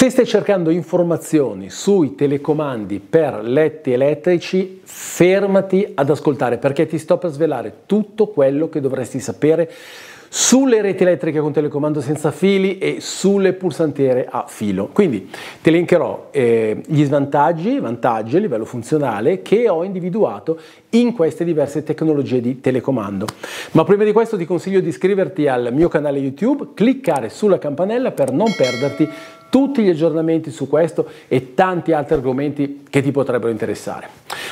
Se stai cercando informazioni sui telecomandi per letti elettrici, fermati ad ascoltare perché ti sto per svelare tutto quello che dovresti sapere sulle reti elettriche con telecomando senza fili e sulle pulsantiere a filo. Quindi ti elencherò eh, gli svantaggi, i vantaggi a livello funzionale che ho individuato in queste diverse tecnologie di telecomando. Ma prima di questo ti consiglio di iscriverti al mio canale YouTube, cliccare sulla campanella per non perderti tutti gli aggiornamenti su questo e tanti altri argomenti che ti potrebbero interessare.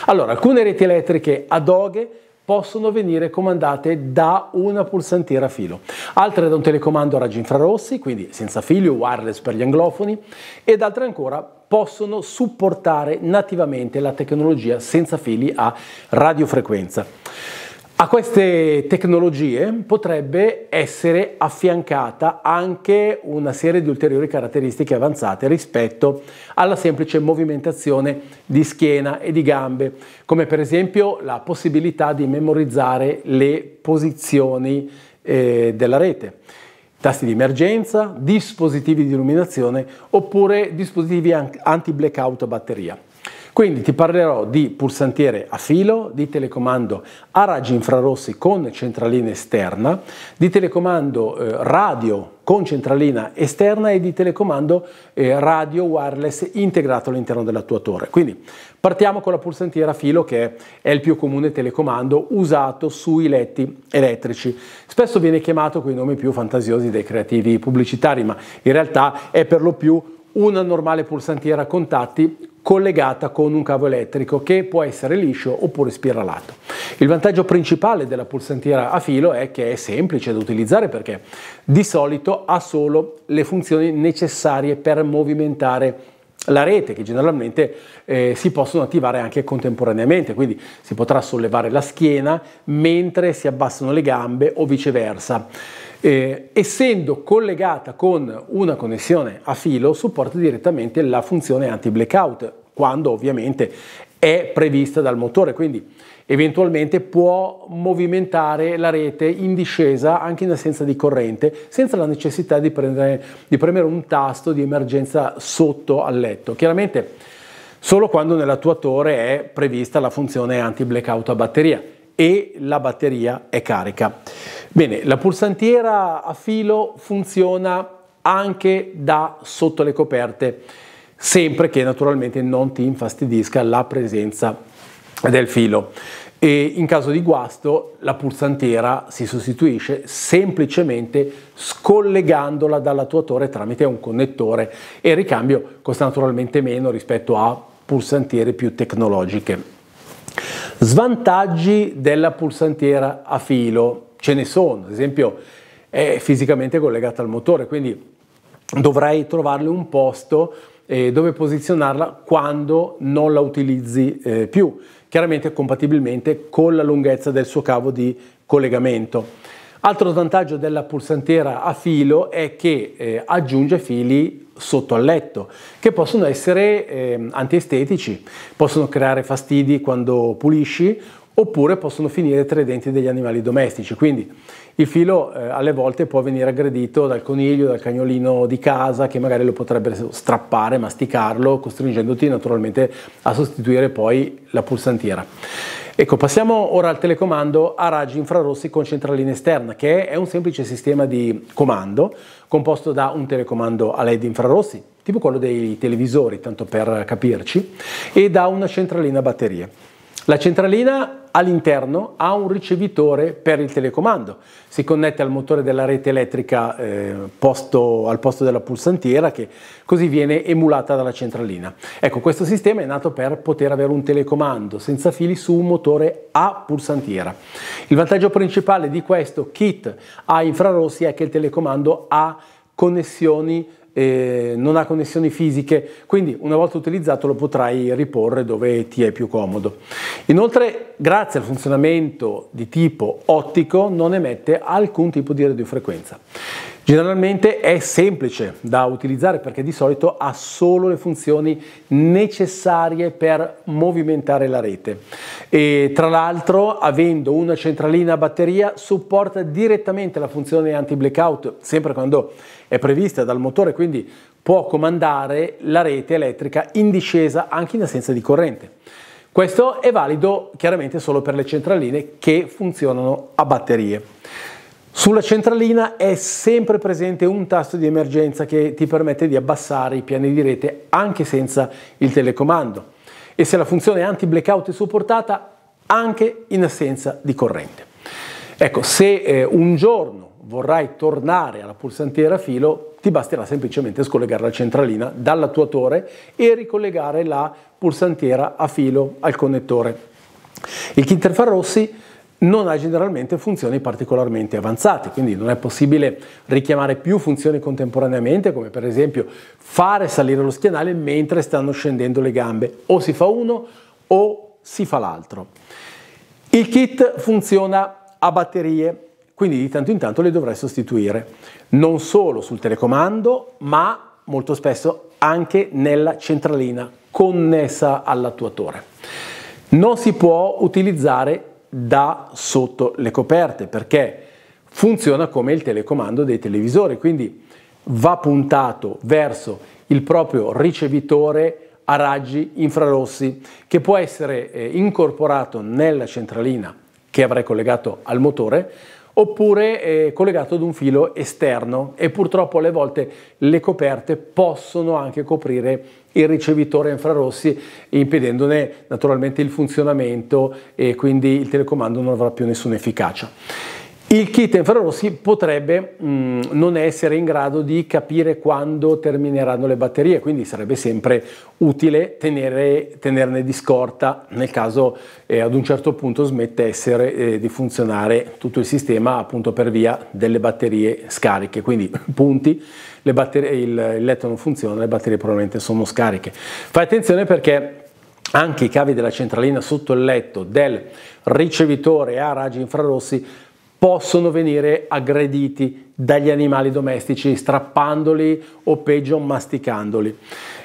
Allora, alcune reti elettriche ad oghe possono venire comandate da una pulsantiera a filo, altre da un telecomando a raggi infrarossi, quindi senza filo, wireless per gli anglofoni, ed altre ancora possono supportare nativamente la tecnologia senza fili a radiofrequenza. A queste tecnologie potrebbe essere affiancata anche una serie di ulteriori caratteristiche avanzate rispetto alla semplice movimentazione di schiena e di gambe, come per esempio la possibilità di memorizzare le posizioni eh, della rete, tasti di emergenza, dispositivi di illuminazione oppure dispositivi anti-blackout a batteria. Quindi ti parlerò di pulsantiere a filo, di telecomando a raggi infrarossi con centralina esterna, di telecomando eh, radio con centralina esterna e di telecomando eh, radio wireless integrato all'interno dell'attuatore. Quindi partiamo con la pulsantiera a filo che è il più comune telecomando usato sui letti elettrici. Spesso viene chiamato con i nomi più fantasiosi dei creativi pubblicitari, ma in realtà è per lo più una normale pulsantiera a contatti collegata con un cavo elettrico che può essere liscio oppure spiralato. Il vantaggio principale della pulsantiera a filo è che è semplice da utilizzare perché di solito ha solo le funzioni necessarie per movimentare la rete che generalmente eh, si possono attivare anche contemporaneamente, quindi si potrà sollevare la schiena mentre si abbassano le gambe o viceversa. Eh, essendo collegata con una connessione a filo supporta direttamente la funzione anti-blackout quando ovviamente è prevista dal motore, quindi eventualmente può movimentare la rete in discesa anche in assenza di corrente, senza la necessità di, prendere, di premere un tasto di emergenza sotto al letto. Chiaramente solo quando nell'attuatore è prevista la funzione anti-blackout a batteria e la batteria è carica. Bene, la pulsantiera a filo funziona anche da sotto le coperte sempre che naturalmente non ti infastidisca la presenza del filo. E in caso di guasto la pulsantiera si sostituisce semplicemente scollegandola dall'attuatore tramite un connettore e il ricambio costa naturalmente meno rispetto a pulsantiere più tecnologiche. Svantaggi della pulsantiera a filo ce ne sono, ad esempio è fisicamente collegata al motore, quindi dovrai trovarle un posto eh, dove posizionarla quando non la utilizzi eh, più, chiaramente compatibilmente con la lunghezza del suo cavo di collegamento. Altro vantaggio della pulsantiera a filo è che eh, aggiunge fili sotto al letto, che possono essere eh, antiestetici, possono creare fastidi quando pulisci oppure possono finire tra i denti degli animali domestici. Quindi il filo eh, alle volte può venire aggredito dal coniglio, dal cagnolino di casa che magari lo potrebbe strappare, masticarlo, costringendoti naturalmente a sostituire poi la pulsantiera. Ecco, passiamo ora al telecomando a raggi infrarossi con centralina esterna, che è un semplice sistema di comando composto da un telecomando a LED infrarossi, tipo quello dei televisori, tanto per capirci, e da una centralina a batterie. La centralina all'interno ha un ricevitore per il telecomando, si connette al motore della rete elettrica eh, posto, al posto della pulsantiera che così viene emulata dalla centralina. Ecco, questo sistema è nato per poter avere un telecomando senza fili su un motore a pulsantiera. Il vantaggio principale di questo kit a infrarossi è che il telecomando ha connessioni eh, non ha connessioni fisiche, quindi una volta utilizzato lo potrai riporre dove ti è più comodo. Inoltre, grazie al funzionamento di tipo ottico, non emette alcun tipo di radiofrequenza. Generalmente è semplice da utilizzare perché di solito ha solo le funzioni necessarie per movimentare la rete e tra l'altro avendo una centralina a batteria supporta direttamente la funzione anti-blackout sempre quando è prevista dal motore quindi può comandare la rete elettrica in discesa anche in assenza di corrente. Questo è valido chiaramente solo per le centraline che funzionano a batterie. Sulla centralina è sempre presente un tasto di emergenza che ti permette di abbassare i piani di rete anche senza il telecomando e se la funzione anti-blackout è supportata anche in assenza di corrente. Ecco, se eh, un giorno vorrai tornare alla pulsantiera a filo, ti basterà semplicemente scollegare la centralina dalla tua torre e ricollegare la pulsantiera a filo al connettore. Il kit infrarossi non ha generalmente funzioni particolarmente avanzate, quindi non è possibile richiamare più funzioni contemporaneamente, come per esempio fare salire lo schienale mentre stanno scendendo le gambe, o si fa uno o si fa l'altro. Il kit funziona a batterie, quindi di tanto in tanto le dovrai sostituire, non solo sul telecomando, ma molto spesso anche nella centralina connessa all'attuatore. Non si può utilizzare da sotto le coperte perché funziona come il telecomando dei televisori, quindi va puntato verso il proprio ricevitore a raggi infrarossi che può essere eh, incorporato nella centralina che avrei collegato al motore oppure eh, collegato ad un filo esterno e purtroppo alle volte le coperte possono anche coprire il ricevitore infrarossi impedendone naturalmente il funzionamento e quindi il telecomando non avrà più nessuna efficacia. Il kit infrarossi potrebbe mh, mm, non essere in grado di capire quando termineranno le batterie, quindi sarebbe sempre utile tenere, tenerne di scorta nel caso eh, ad un certo punto smettessero eh, di funzionare tutto il sistema appunto per via delle batterie scariche, quindi punti, batterie, il, il letto non funziona, le batterie probabilmente sono scariche. Fai attenzione perché anche i cavi della centralina sotto il letto del ricevitore a raggi infrarossi possono venire aggrediti dagli animali domestici, strappandoli o peggio masticandoli.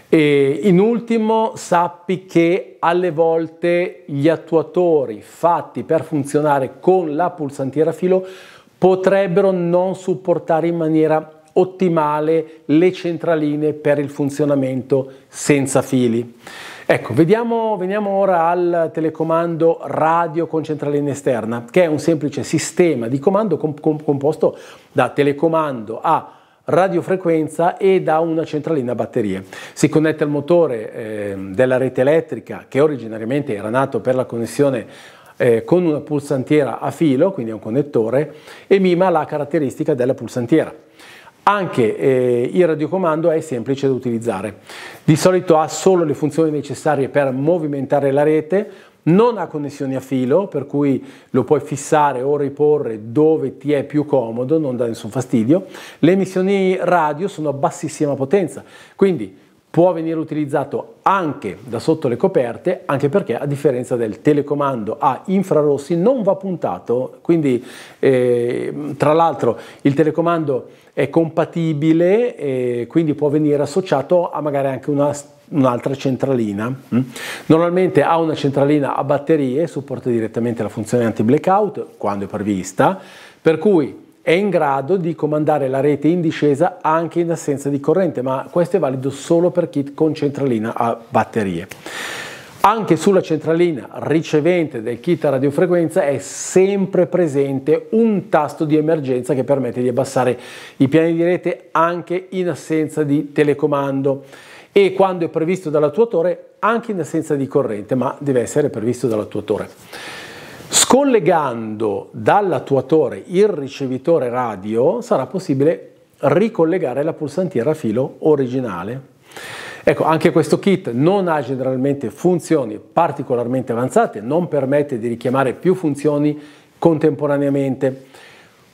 E in ultimo sappi che alle volte gli attuatori fatti per funzionare con la pulsantiera filo potrebbero non supportare in maniera ottimale le centraline per il funzionamento senza fili. Ecco, vediamo, veniamo ora al telecomando radio con centrale in esterna, che è un semplice sistema di comando composto da telecomando a radiofrequenza e da una centralina a batterie. Si connette al motore eh, della rete elettrica che originariamente era nato per la connessione eh, con una pulsantiera a filo, quindi è un connettore, e mima la caratteristica della pulsantiera. Anche eh, il radiocomando è semplice da utilizzare. Di solito ha solo le funzioni necessarie per movimentare la rete, non ha connessioni a filo, per cui lo puoi fissare o riporre dove ti è più comodo, non dà nessun fastidio. Le emissioni radio sono a bassissima potenza, quindi può venire utilizzato anche da sotto le coperte, anche perché a differenza del telecomando a infrarossi non va puntato, quindi eh, tra l'altro il telecomando è compatibile e eh, quindi può venire associato a magari anche una un'altra centralina. Mm. Normalmente ha una centralina a batterie, supporta direttamente la funzione anti-blackout quando è prevista, per cui è in grado di comandare la rete in discesa anche in assenza di corrente, ma questo è valido solo per kit con centralina a batterie. Anche sulla centralina ricevente del kit a radiofrequenza è sempre presente un tasto di emergenza che permette di abbassare i piani di rete anche in assenza di telecomando e quando è previsto dall'attuatore anche in assenza di corrente, ma deve essere previsto dall'attuatore. Scollegando dall'attuatore il ricevitore radio sarà possibile ricollegare la pulsantiera a filo originale. Ecco, anche questo kit non ha generalmente funzioni particolarmente avanzate, non permette di richiamare più funzioni contemporaneamente.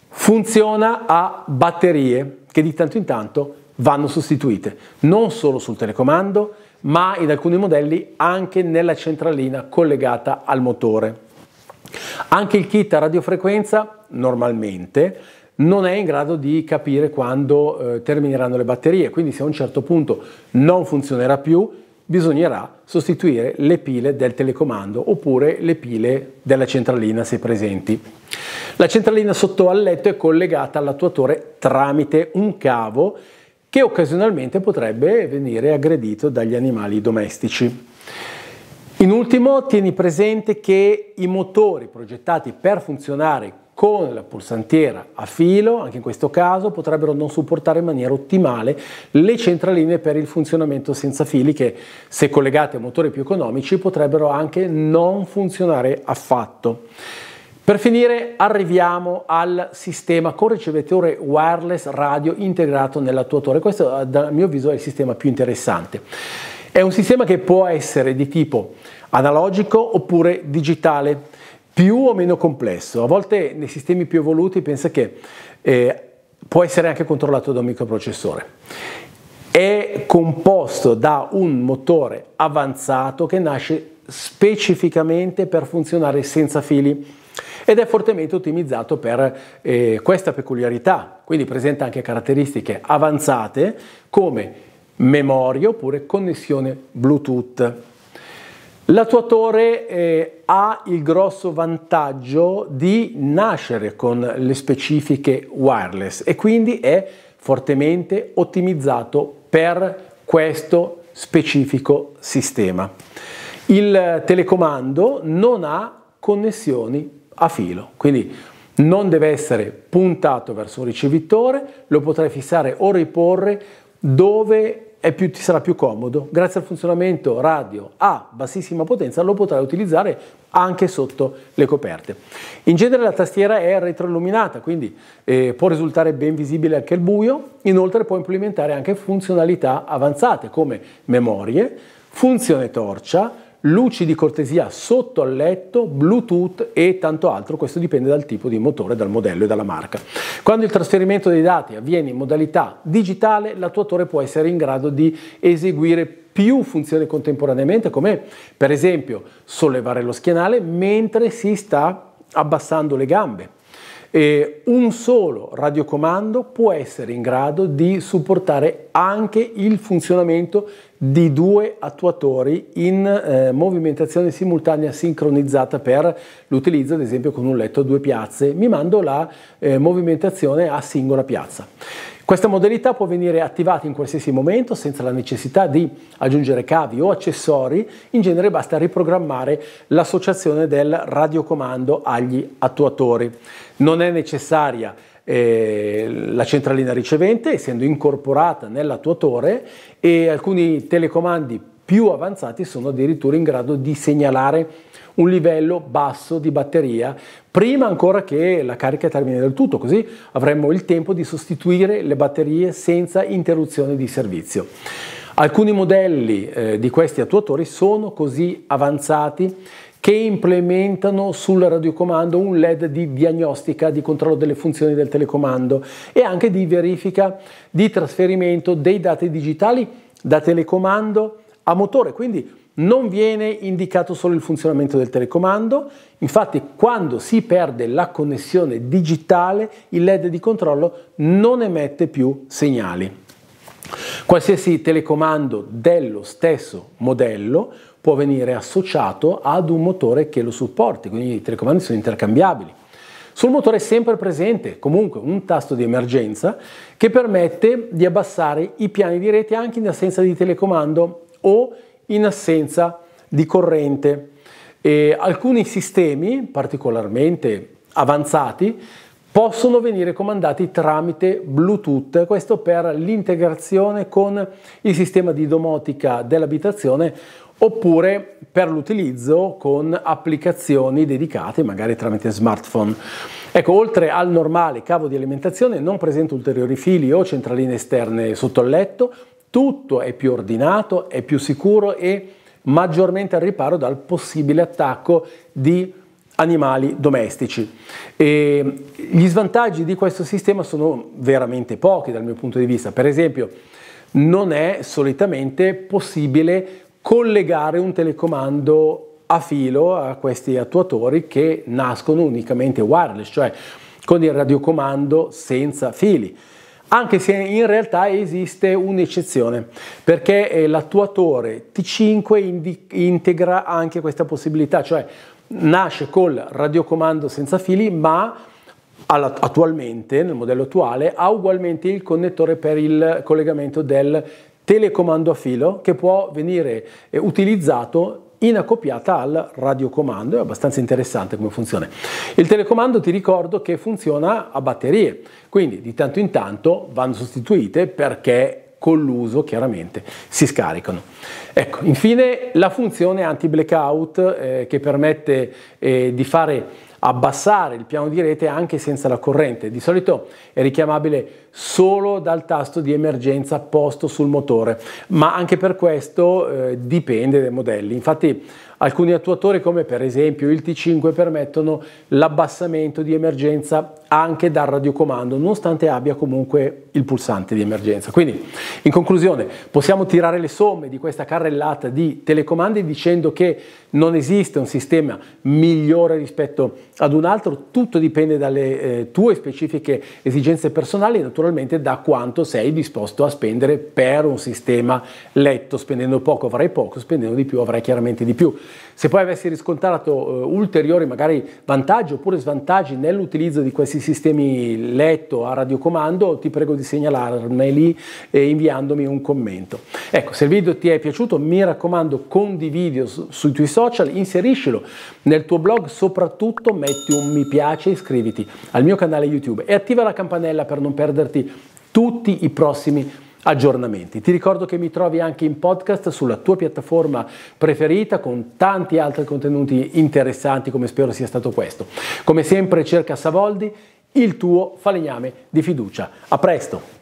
Funziona a batterie che di tanto in tanto vanno sostituite, non solo sul telecomando, ma in alcuni modelli anche nella centralina collegata al motore. Anche il kit a radiofrequenza normalmente non è in grado di capire quando eh, termineranno le batterie, quindi se a un certo punto non funzionerà più, bisognerà sostituire le pile del telecomando oppure le pile della centralina se presenti. La centralina sotto al letto è collegata all'attuatore tramite un cavo che occasionalmente potrebbe venire aggredito dagli animali domestici. In ultimo tieni presente che i motori progettati per funzionare con la pulsantiera a filo, anche in questo caso, potrebbero non supportare in maniera ottimale le centraline per il funzionamento senza fili che, se collegate a motori più economici, potrebbero anche non funzionare affatto. Per finire arriviamo al sistema con ricevitore wireless radio integrato nell'attuatore. Questo eh, dal mio avviso è il sistema più interessante. È un sistema che può essere di tipo analogico oppure digitale, più o meno complesso. A volte nei sistemi più evoluti pensa che eh, può essere anche controllato da un microprocessore. È composto da un motore avanzato che nasce specificamente per funzionare senza fili ed è fortemente ottimizzato per eh, questa peculiarità, quindi presenta anche caratteristiche avanzate come memoria oppure connessione Bluetooth. L'attuatore eh, ha il grosso vantaggio di nascere con le specifiche wireless e quindi è fortemente ottimizzato per questo specifico sistema. Il eh, telecomando non ha connessioni a filo, quindi non deve essere puntato verso un ricevitore, lo potrai fissare o riporre dove più, ti sarà più comodo. Grazie al funzionamento radio a bassissima potenza lo potrai utilizzare anche sotto le coperte. In genere la tastiera è retroilluminata, quindi eh, può risultare ben visibile anche il buio, inoltre può implementare anche funzionalità avanzate come memorie, funzione torcia, luci di cortesia sotto al letto, Bluetooth e tanto altro, questo dipende dal tipo di motore, dal modello e dalla marca. Quando il trasferimento dei dati avviene in modalità digitale, l'attuatore può essere in grado di eseguire più funzioni contemporaneamente, come per esempio sollevare lo schienale mentre si sta abbassando le gambe. E un solo radiocomando può essere in grado di supportare anche il funzionamento di due attuatori in eh, movimentazione simultanea sincronizzata per l'utilizzo ad esempio con un letto a due piazze, mi mando la eh, movimentazione a singola piazza. Questa modalità può venire attivata in qualsiasi momento senza la necessità di aggiungere cavi o accessori, in genere basta riprogrammare l'associazione del radiocomando agli attuatori. Non è necessaria eh, la centralina ricevente, essendo incorporata nell'attuatore e alcuni telecomandi più avanzati sono addirittura in grado di segnalare un livello basso di batteria prima ancora che la carica termini del tutto, così avremmo il tempo di sostituire le batterie senza interruzione di servizio. Alcuni modelli eh, di questi attuatori sono così avanzati che implementano sul radiocomando un LED di diagnostica, di controllo delle funzioni del telecomando e anche di verifica di trasferimento dei dati digitali da telecomando a motore. Quindi non viene indicato solo il funzionamento del telecomando, infatti quando si perde la connessione digitale il LED di controllo non emette più segnali. Qualsiasi telecomando dello stesso modello può venire associato ad un motore che lo supporti, quindi i telecomandi sono intercambiabili. Sul motore è sempre presente comunque un tasto di emergenza che permette di abbassare i piani di rete anche in assenza di telecomando o in assenza di corrente. E alcuni sistemi particolarmente avanzati possono venire comandati tramite Bluetooth, questo per l'integrazione con il sistema di domotica dell'abitazione oppure per l'utilizzo con applicazioni dedicate magari tramite smartphone. Ecco, oltre al normale cavo di alimentazione non presenta ulteriori fili o centraline esterne sotto il letto, tutto è più ordinato, è più sicuro e maggiormente al riparo dal possibile attacco di animali domestici. E gli svantaggi di questo sistema sono veramente pochi dal mio punto di vista. Per esempio, non è solitamente possibile collegare un telecomando a filo a questi attuatori che nascono unicamente wireless, cioè con il radiocomando senza fili. Anche se in realtà esiste un'eccezione, perché eh, l'attuatore T5 integra anche questa possibilità, cioè nasce col radiocomando senza fili, ma attualmente, nel modello attuale, ha ugualmente il connettore per il collegamento del telecomando a filo che può venire eh, utilizzato in accoppiata al radiocomando, è abbastanza interessante come funziona. Il telecomando ti ricordo che funziona a batterie, quindi di tanto in tanto vanno sostituite perché con l'uso chiaramente si scaricano. Ecco, infine la funzione anti-blackout eh, che permette eh, di fare abbassare il piano di rete anche senza la corrente. Di solito è richiamabile solo dal tasto di emergenza posto sul motore, ma anche per questo eh, dipende dai modelli. Infatti Alcuni attuatori come per esempio il T5 permettono l'abbassamento di emergenza anche dal radiocomando, nonostante abbia comunque il pulsante di emergenza. Quindi, in conclusione, possiamo tirare le somme di questa carrellata di telecomandi dicendo che non esiste un sistema migliore rispetto ad un altro, tutto dipende dalle eh, tue specifiche esigenze personali e naturalmente da quanto sei disposto a spendere per un sistema letto. Spendendo poco avrai poco, spendendo di più avrai chiaramente di più. Se poi avessi riscontrato eh, ulteriori magari vantaggi oppure svantaggi nell'utilizzo di questi sistemi letto a radiocomando, ti prego di segnalarmeli eh, inviandomi un commento. Ecco, se il video ti è piaciuto, mi raccomando, condividilo su, sui tuoi social, inseriscilo nel tuo blog, soprattutto metti un mi piace, iscriviti al mio canale YouTube e attiva la campanella per non perderti tutti i prossimi video aggiornamenti. Ti ricordo che mi trovi anche in podcast sulla tua piattaforma preferita con tanti altri contenuti interessanti come spero sia stato questo. Come sempre cerca Savoldi, il tuo falegname di fiducia. A presto!